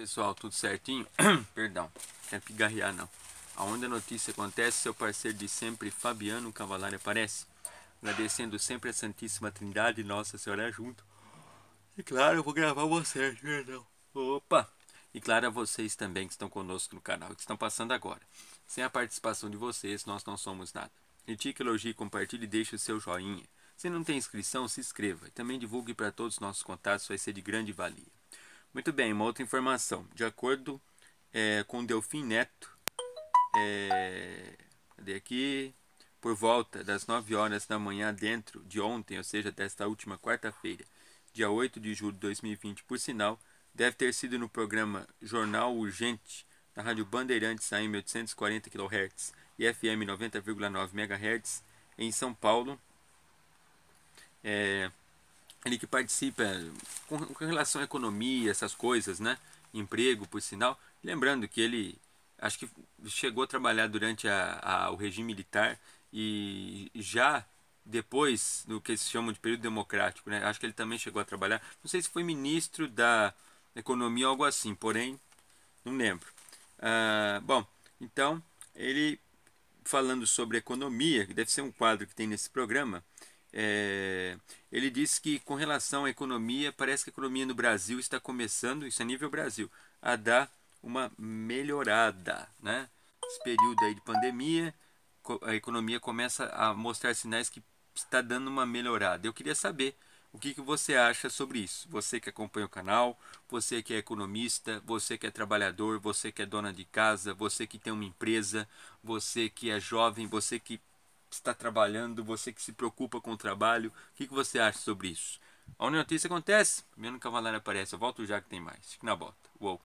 pessoal, tudo certinho? Perdão, quero pigarrear não. Aonde a notícia acontece, seu parceiro de sempre, Fabiano Cavalari, aparece. Agradecendo sempre a Santíssima Trindade e Nossa Senhora junto. E claro, eu vou gravar vocês, perdão. Opa! E claro, a vocês também que estão conosco no canal, que estão passando agora. Sem a participação de vocês, nós não somos nada. Critique, elogie, compartilhe e deixe o seu joinha. Se não tem inscrição, se inscreva. E também divulgue para todos os nossos contatos, vai ser de grande valia. Muito bem, uma outra informação. De acordo é, com Delfim Neto, é, cadê aqui? Por volta das 9 horas da manhã dentro de ontem, ou seja, desta última quarta-feira, dia 8 de julho de 2020, por sinal, deve ter sido no programa Jornal Urgente, na Rádio Bandeirantes AM 840 kHz e FM 90,9 MHz, em São Paulo. É, ele que participa eh, com, com relação à economia, essas coisas, né? Emprego, por sinal. Lembrando que ele acho que chegou a trabalhar durante a, a, o regime militar e já depois do que se chama de período democrático, né? Acho que ele também chegou a trabalhar. Não sei se foi ministro da economia ou algo assim, porém não lembro. Ah, bom, então ele falando sobre economia, que deve ser um quadro que tem nesse programa, é, ele disse que com relação à economia, parece que a economia no Brasil está começando, isso a é nível Brasil, a dar uma melhorada, né? Esse período aí de pandemia, a economia começa a mostrar sinais que está dando uma melhorada. Eu queria saber o que, que você acha sobre isso. Você que acompanha o canal, você que é economista, você que é trabalhador, você que é dona de casa, você que tem uma empresa, você que é jovem, você que está trabalhando, você que se preocupa com o trabalho, o que, que você acha sobre isso? A única Notícia acontece, Menino Cavaleiro aparece, eu volto já que tem mais. Fique na bota. Uou.